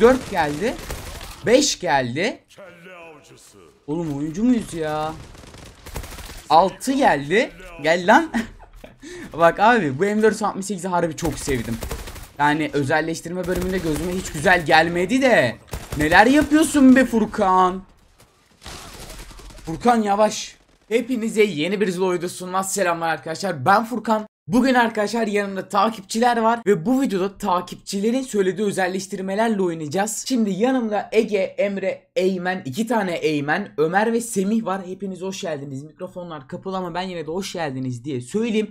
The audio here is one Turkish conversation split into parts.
4 geldi. 5 geldi. Oğlum oyuncu muyuz ya? 6 geldi. Gel lan. Bak abi bu M468'i harbi çok sevdim. Yani özelleştirme bölümünde gözüme hiç güzel gelmedi de. Neler yapıyorsun be Furkan? Furkan yavaş. Hepinize yeni bir Zloid'u sunmaz selamlar arkadaşlar. Ben Furkan. Bugün arkadaşlar yanımda takipçiler var ve bu videoda takipçilerin söylediği özelleştirmelerle oynayacağız. Şimdi yanımda Ege, Emre, Eymen, iki tane Eymen, Ömer ve Semih var. Hepiniz hoş geldiniz. Mikrofonlar kapalı ama ben yine de hoş geldiniz diye söyleyeyim.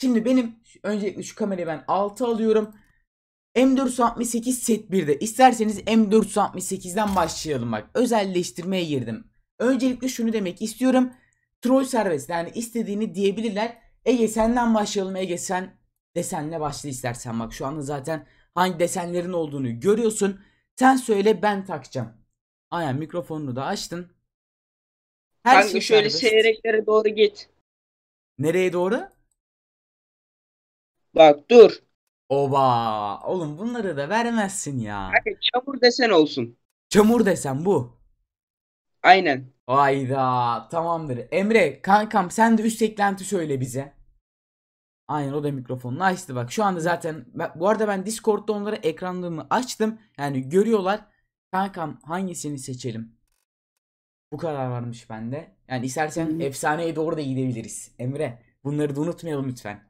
Şimdi benim öncelikle şu kamerayı ben 6 alıyorum. M468 set 1'de isterseniz M468'den başlayalım bak. Özelleştirmeye girdim. Öncelikle şunu demek istiyorum. Troll serbest yani istediğini diyebilirler. Ege senden başlayalım Ege sen desenle başla istersen bak şu anda zaten hangi desenlerin olduğunu görüyorsun. Sen söyle ben takacağım. Aynen mikrofonunu da açtın. Her Kanka şey şöyle seyreklere doğru git. Nereye doğru? Bak dur. Oba. Oğlum bunları da vermezsin ya. Kanka çamur desen olsun. Çamur desen bu. Aynen. Ayda tamamdır. Emre kankam sen de üst eklenti söyle bize. Aynen o da mikrofonunu açtı bak. Şu anda zaten bu arada ben Discord'da onlara ekranlarını açtım. Yani görüyorlar. Kankam hangisini seçelim? Bu karar varmış bende. Yani istersen hmm. efsaneye doğru da gidebiliriz. Emre bunları da unutmayalım lütfen.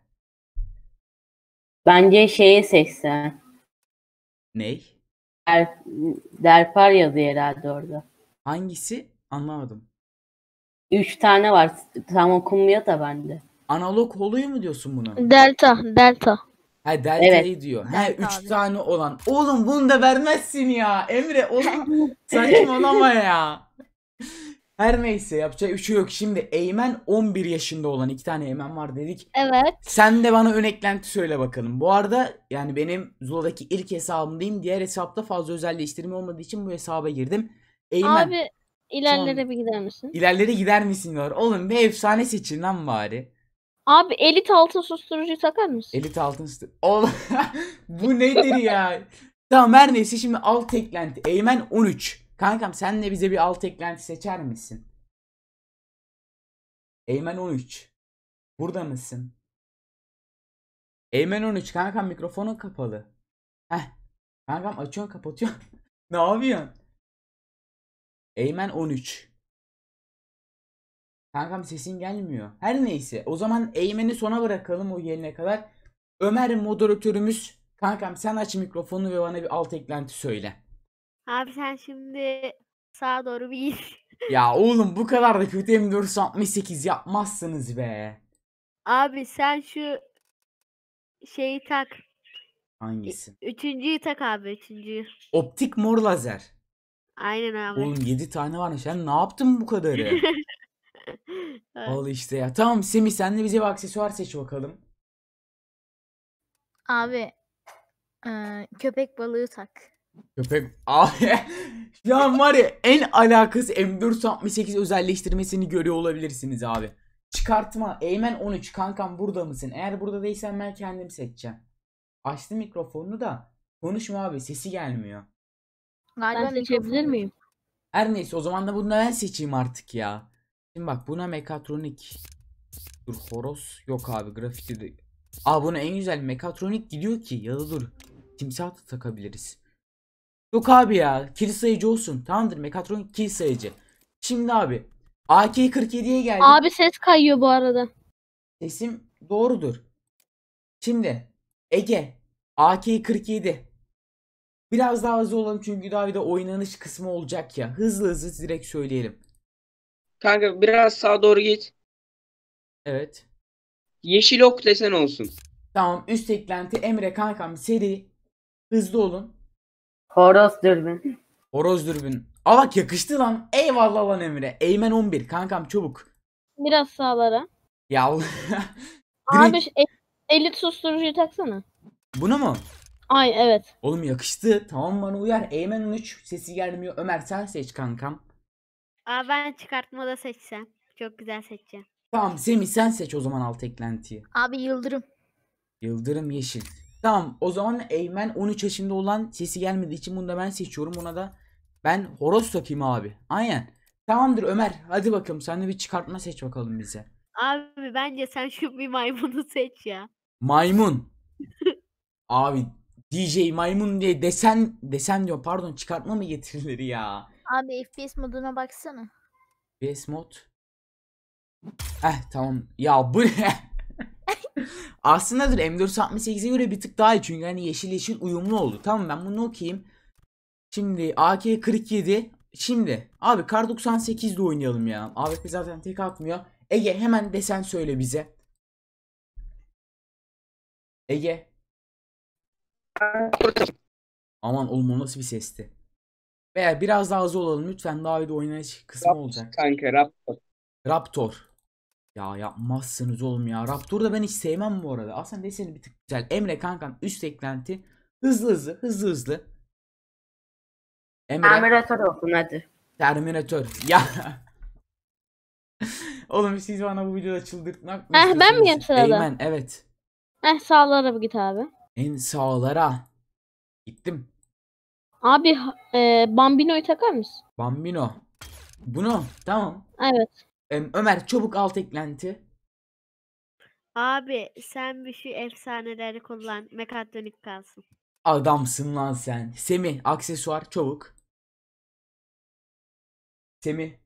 Bence şeye seçsen. Ney? Der, derpar yazıyor herhalde orada. Hangisi? Anlamadım. Üç tane var. Tam okunmuyor da bende. Analog holoyu mu diyorsun buna? Delta, delta. Ha delta'yı Evet. diyor. Ha Delta üç abi. tane olan. Oğlum bunu da vermezsin ya. Emre oğlum saçmalama ya. Her neyse yapacak bir şey yok. Şimdi Eymen 11 yaşında olan iki tane Eymen var dedik. Evet. Sen de bana ön eklenti söyle bakalım. Bu arada yani benim Zula'daki ilk hesabımdayım. Diğer hesapta fazla özelleştirme olmadığı için bu hesaba girdim. Eymen Abi ilerlere bir gider misin? ilerlere gider misin diyor. Oğlum bir efsane seçin lan bari. Abi elit altın susturucuyu takar mısın? Elit altın susturucu. Ol. bu nedir ya? tamam her neyse şimdi alt eklenti. Eymen 13. Kankam sen de bize bir alt eklenti seçer misin? Eymen 13. Burada mısın? Eymen 13 kankam mikrofonun kapalı. Heh. Kankam açıyorsun kapatıyorsun. ne yapıyorsun? Eymen 13. Kankam sesin gelmiyor. Her neyse. O zaman eğmeni sona bırakalım o gelene kadar. Ömer moderatörümüz. Kankam sen aç mikrofonu ve bana bir alt eklenti söyle. Abi sen şimdi sağa doğru bir git. Ya oğlum bu kadar da kötü M468 yapmazsınız be. Abi sen şu şeyi tak. Hangisi? Ü- üçüncüyü tak abi üçüncüyü. Optik mor lazer. Aynen abi. Oğlum 7 tane varmış. Sen ne yaptın bu kadarı? Ol işte ya. Tamam Semih sen de bize bir aksesuar seç bakalım. Abi köpek balığı tak. Köpek abi şu an var ya en alakası M468 özelleştirmesini görüyor olabilirsiniz abi. Çıkartma Eymen 13 kankam burada mısın? Eğer burada değilsen ben kendim seçeceğim. Açtı mikrofonunu da konuşma abi sesi gelmiyor. Galiba seçebilir miyim? Her neyse o zaman da bunu da ben seçeyim artık ya. Şimdi bak buna mekatronik. Dur horoz. Yok abi grafiti de. Aa buna en güzel mekatronik gidiyor ki. Ya da dur. Timsah da takabiliriz. Yok abi ya. Kil sayıcı olsun. Tamamdır mekatronik kil sayıcı. Şimdi abi. AK-47'ye geldi. Abi ses kayıyor bu arada. Sesim doğrudur. Şimdi Ege AK-47 Biraz daha hızlı olalım çünkü daha bir de oynanış kısmı olacak ya. Hızlı hızlı direkt söyleyelim. Kanka biraz sağa doğru git. Evet. Yeşil ok desen olsun. Tamam üst eklenti Emre kankam seri. Hızlı olun. Horoz dürbün. Horoz dürbün. Aa bak yakıştı lan. Eyvallah lan Emre. Eymen 11 kankam çabuk. Biraz sağlara. Ya Abi Direkt- şey, e- elit susturucuyu taksana. buna mı? Ay evet. Oğlum yakıştı. Tamam bana uyar. Eymen 13 sesi gelmiyor. Ömer sen seç kankam. Aa ben da seçsem. Çok güzel seçeceğim. Tamam Semih sen seç o zaman alt eklentiyi. Abi Yıldırım. Yıldırım Yeşil. Tamam o zaman Eymen 13 yaşında olan sesi gelmediği için bunu da ben seçiyorum. Ona da ben horoz takayım abi. Aynen. Tamamdır Ömer hadi bakalım sen de bir çıkartma seç bakalım bize. Abi bence sen şu bir maymunu seç ya. Maymun. abi DJ maymun diye desen desen diyor pardon çıkartma mı getirilir ya. Abi FPS moduna baksana. FPS mod. Eh tamam. Ya bu ne? Aslında dur M468'e göre bir tık daha iyi çünkü hani yeşil yeşil uyumlu oldu. Tamam ben bunu okuyayım. Şimdi AK-47. Şimdi abi kar 98'de oynayalım ya. AWP zaten tek atmıyor. Ege hemen desen söyle bize. Ege. Aman oğlum o nasıl bir sesti? Veya biraz daha hızlı olalım lütfen. David bir kısmı Raptor, olacak. Kanka Raptor. Raptor. Ya yapmazsınız oğlum ya. Raptor'u da ben hiç sevmem bu arada. Aslında deseni bir tık güzel. Emre kankam üst eklenti. Hızlı hızlı hızlı hızlı. Emre. Terminator okun hadi. Terminator. Ya. oğlum siz bana bu videoda çıldırtmak mı? Eh, ben mi sırada? Eymen evet. Eh sağlara git abi. En sağlara. Gittim. Abi e, Bambino'yu takar mısın? Bambino. Bunu. Tamam. Evet. Em, Ömer çabuk alt eklenti. Abi sen bir şu efsaneleri kullan. Mekatronik kalsın. Adamsın lan sen. Semi aksesuar çabuk. Semi.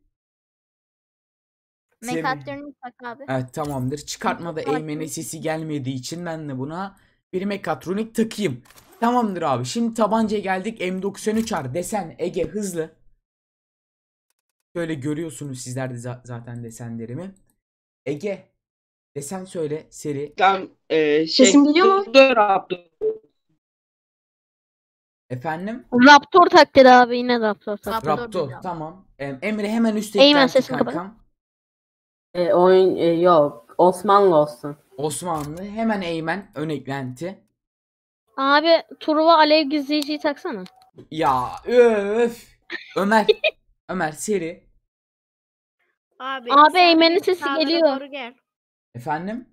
Mekatronik tak abi. Evet tamamdır. Çıkartmada Mekatronik. eğmenin sesi gelmediği için ben de buna bir mekatronik takayım. Tamamdır abi. Şimdi tabancaya geldik. M93R desen Ege hızlı. Şöyle görüyorsunuz sizler de zaten desenlerimi. Ege desen söyle seri. Tam e, şey, Sesim geliyor mu? Raptor. Efendim? Raptor taklidi abi yine Raptor taklidi. Raptor, Raptor tamam. Emre hemen üstte Eymen sesini kapat. E, oyun e, yok. Osmanlı olsun. Osmanlı hemen Eymen ön eklenti. Abi Truva alev gizleyiciyi taksana. Ya öf. Ömer. Ömer seri. Abi, Abi Eymen'in sesi geliyor. Doğru gel. Efendim?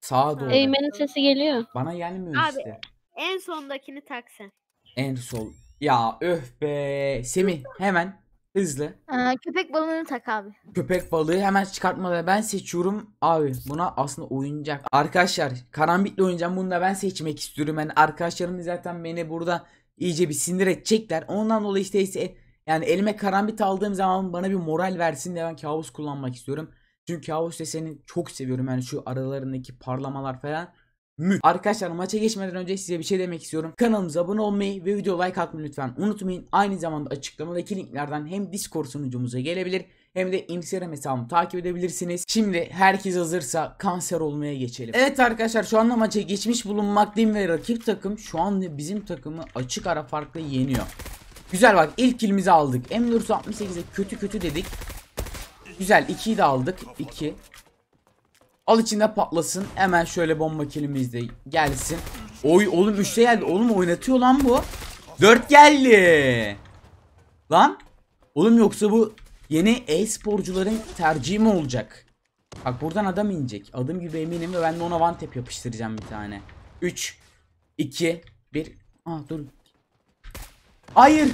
Sağa doğru. Eymen'in sesi geliyor. Bana gelmiyor Abi. işte. En sondakini taksın. En sol. Ya öf be. Semih hemen Hızlı. Ee, köpek balığını tak abi. Köpek balığı hemen çıkartma ve ben seçiyorum. Abi buna aslında oyuncak. Arkadaşlar karambitle oynayacağım. Bunu da ben seçmek istiyorum. Yani arkadaşlarım zaten beni burada iyice bir sinir edecekler. Ondan dolayı işte ise yani elime karambit aldığım zaman bana bir moral versin diye ben kabus kullanmak istiyorum. Çünkü kabus desenini çok seviyorum. Yani şu aralarındaki parlamalar falan mü. Arkadaşlar maça geçmeden önce size bir şey demek istiyorum. Kanalımıza abone olmayı ve video like atmayı lütfen unutmayın. Aynı zamanda açıklamadaki linklerden hem Discord sunucumuza gelebilir hem de Instagram hesabımı takip edebilirsiniz. Şimdi herkes hazırsa kanser olmaya geçelim. Evet arkadaşlar şu anda maça geçmiş bulunmaktayım ve rakip takım şu anda bizim takımı açık ara farklı yeniyor. Güzel bak ilk kilimizi aldık. m 68'e kötü kötü dedik. Güzel 2'yi de aldık. 2. Al içinde patlasın. Hemen şöyle bomba kilimiz gelsin. Oy oğlum 3'te geldi. Oğlum oynatıyor lan bu. 4 geldi. Lan. Oğlum yoksa bu yeni e-sporcuların tercihi mi olacak? Bak buradan adam inecek. Adım gibi eminim ve ben de ona vantep yapıştıracağım bir tane. 3 2 1 Aa dur. Hayır.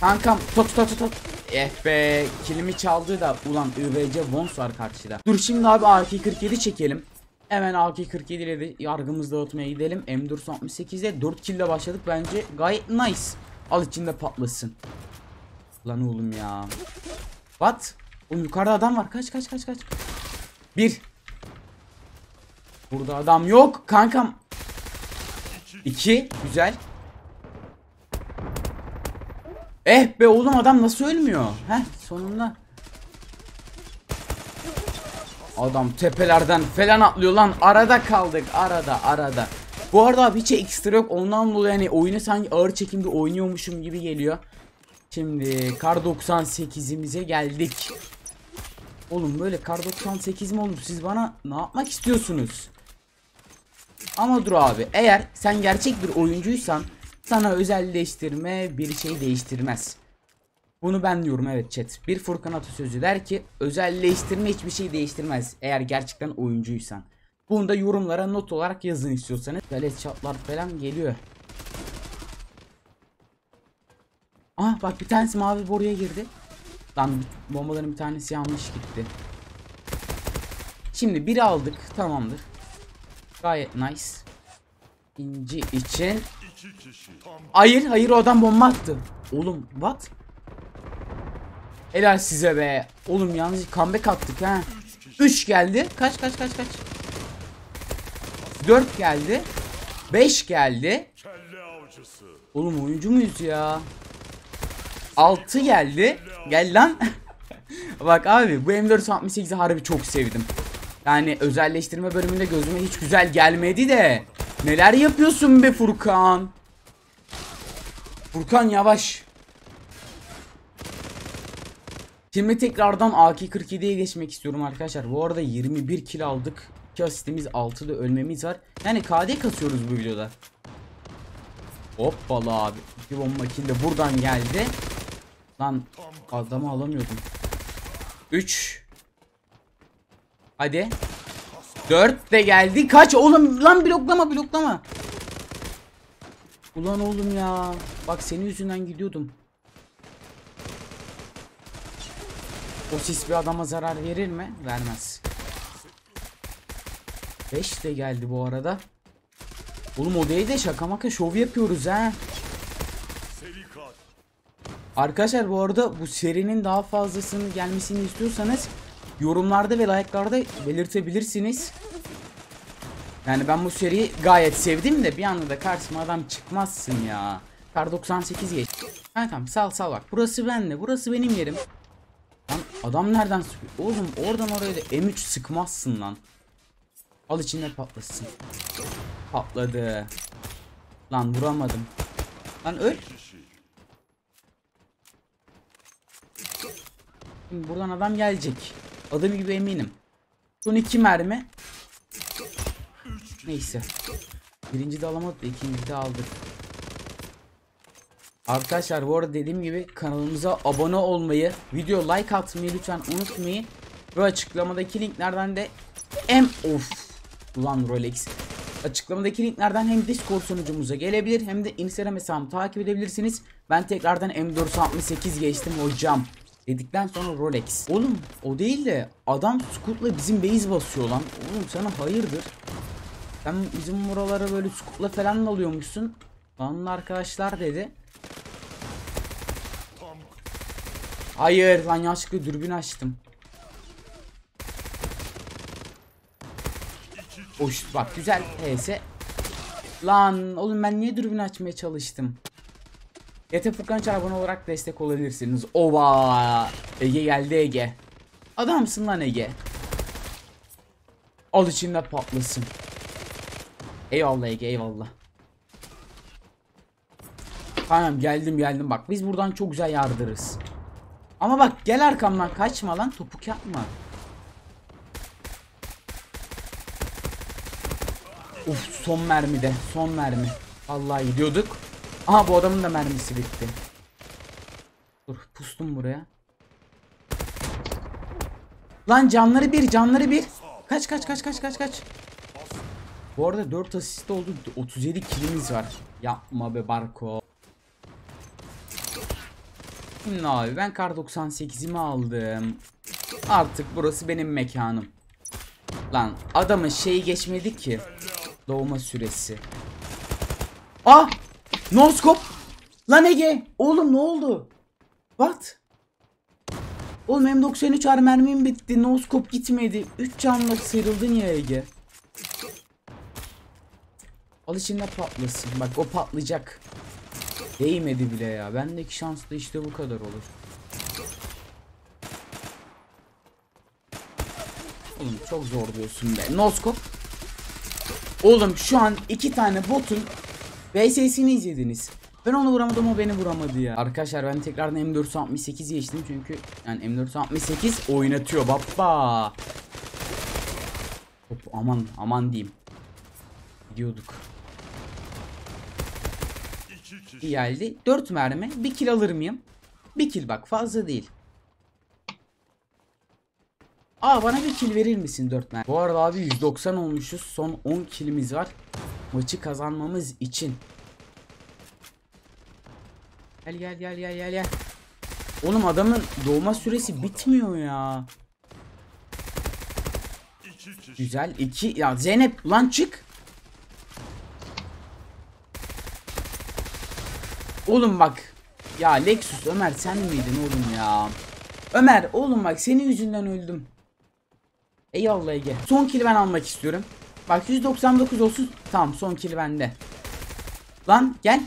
Kankam tut tut tut. Eh be kilimi çaldı da ulan ÜBC Vons var karşıda. Dur şimdi abi AK-47 çekelim. Hemen AK-47 ile de yargımızı dağıtmaya gidelim. m 68'de 4 kill ile başladık bence gayet nice. Al içinde patlasın. Lan oğlum ya. What? Oğlum yukarıda adam var. Kaç kaç kaç kaç. Bir. Burada adam yok. Kankam. İki. Güzel. Eh be oğlum adam nasıl ölmüyor? Heh sonunda. Adam tepelerden falan atlıyor lan. Arada kaldık. Arada arada. Bu arada abi hiç ekstra yok. Ondan dolayı yani oyunu sanki ağır çekimde oynuyormuşum gibi geliyor. Şimdi kar 98'imize geldik. Oğlum böyle kar 98 mi oğlum? Siz bana ne yapmak istiyorsunuz? Ama dur abi eğer sen gerçek bir oyuncuysan sana özelleştirme bir şey değiştirmez. Bunu ben diyorum evet chat. Bir Furkan atasözü der ki özelleştirme hiçbir şey değiştirmez eğer gerçekten oyuncuysan. Bunu da yorumlara not olarak yazın istiyorsanız. Galet çatlar falan geliyor. Ah bak bir tanesi mavi boruya girdi. Lan bombaların bir tanesi yanlış gitti. Şimdi biri aldık tamamdır. Gayet nice. İnci için Hayır hayır o adam bomba attı. Oğlum what? Helal size be. Oğlum yalnız comeback attık ha. 3 geldi. Kaç kaç kaç kaç. 4 geldi. 5 geldi. Oğlum oyuncu muyuz ya? 6 geldi. Gel lan. Bak abi bu M468'i harbi çok sevdim. Yani özelleştirme bölümünde gözüme hiç güzel gelmedi de. Neler yapıyorsun be Furkan? Furkan yavaş. Şimdi tekrardan AK-47'ye geçmek istiyorum arkadaşlar. Bu arada 21 kill aldık. 2 asistimiz 6'da ölmemiz var. Yani KD kasıyoruz bu videoda. Hoppala abi. Bir bomba kill de buradan geldi. Lan adamı alamıyordum. 3 Hadi. 4 de geldi. Kaç oğlum lan bloklama bloklama. Ulan oğlum ya. Bak senin yüzünden gidiyordum. O sis bir adama zarar verir mi? Vermez. 5 de geldi bu arada. Oğlum odayı da şaka maka şov yapıyoruz ha. Arkadaşlar bu arada bu serinin daha fazlasının gelmesini istiyorsanız yorumlarda ve like'larda belirtebilirsiniz. Yani ben bu seriyi gayet sevdim de bir anda da karşıma adam çıkmazsın ya. Kar 98 geç. tamam sal sal bak. Burası benle. Burası benim yerim. Lan adam nereden sıkıyor? Oğlum oradan oraya da M3 sıkmazsın lan. Al içinde patlasın. Patladı. Lan vuramadım. Lan öl. Şimdi buradan adam gelecek. Adım gibi eminim. Son iki mermi. Neyse. Birinci de alamadık da ikinci de aldık. Arkadaşlar bu arada dediğim gibi kanalımıza abone olmayı, video like atmayı lütfen unutmayın. Ve açıklamadaki linklerden de em of ulan Rolex. Açıklamadaki linklerden hem Discord sunucumuza gelebilir hem de Instagram hesabımı takip edebilirsiniz. Ben tekrardan M468 geçtim hocam dedikten sonra Rolex. Oğlum o değil de adam Scoot'la bizim base basıyor lan. Oğlum sana hayırdır? Sen bizim buralara böyle Scoot'la falan mı alıyormuşsun? Lan arkadaşlar dedi. Hayır lan yanlışlıkla dürbün açtım. Hoş bak güzel PS. Lan oğlum ben niye dürbün açmaya çalıştım? Ete Furkan Çarpan olarak destek olabilirsiniz. Ova! Ege geldi Ege. Adamsın lan Ege. Al içinde patlasın. Eyvallah Ege eyvallah. Tamam geldim geldim bak biz buradan çok güzel yardırırız. Ama bak gel arkamdan kaçma lan topuk yapma. Uf son mermi de, son mermi. Allah gidiyorduk. Aha bu adamın da mermisi bitti. Dur pustum buraya. Lan canları bir canları bir. Kaç kaç kaç kaç kaç kaç. Bu arada 4 asist oldu. 37 kilimiz var. Yapma be Barko. Şimdi abi ben kar 98'imi aldım. Artık burası benim mekanım. Lan adamın şeyi geçmedi ki. Doğma süresi. Ah! No Lan Ege. Oğlum ne oldu? What? Oğlum M93 ar mermim bitti. No gitmedi. 3 canla sıyrıldın ya Ege. Al içinde patlasın. Bak o patlayacak. Değmedi bile ya. Bendeki şans da işte bu kadar olur. Oğlum çok zor diyorsun be. Noskop. Oğlum şu an iki tane botun VS'sini izlediniz. Ben onu vuramadım o beni vuramadı ya. Arkadaşlar ben tekrardan M468 geçtim çünkü yani M468 oynatıyor baba. Hop, aman aman diyeyim. Gidiyorduk. İyi geldi. 4 mermi. 1 kill alır mıyım? 1 kill bak fazla değil. Aa bana bir kill verir misin 4 mermi? Bu arada abi 190 olmuşuz. Son 10 killimiz var. Maçı kazanmamız için. Gel gel gel gel gel gel. Oğlum adamın doğma süresi bitmiyor ya. Güzel iki ya Zeynep lan çık. Oğlum bak. Ya Lexus Ömer sen miydin oğlum ya? Ömer oğlum bak senin yüzünden öldüm. Ey Allah Ege. Son kill ben almak istiyorum. Bak 199 30. Tamam son kili bende. Lan gel.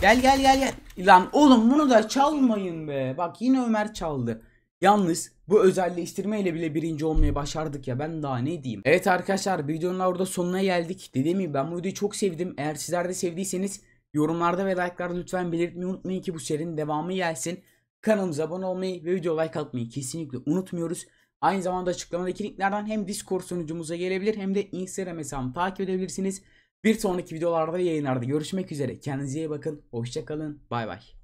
Gel gel gel gel. Lan oğlum bunu da çalmayın be. Bak yine Ömer çaldı. Yalnız bu özelleştirmeyle bile birinci olmayı başardık ya ben daha ne diyeyim. Evet arkadaşlar videonun orada sonuna geldik. Dediğim gibi ben bu videoyu çok sevdim. Eğer sizler de sevdiyseniz yorumlarda ve like'larda lütfen belirtmeyi unutmayın ki bu serinin devamı gelsin. Kanalımıza abone olmayı ve video like atmayı kesinlikle unutmuyoruz. Aynı zamanda açıklamadaki linklerden hem Discord sunucumuza gelebilir hem de Instagram hesabımı takip edebilirsiniz. Bir sonraki videolarda ve yayınlarda görüşmek üzere. Kendinize iyi bakın. Hoşçakalın. Bay bay.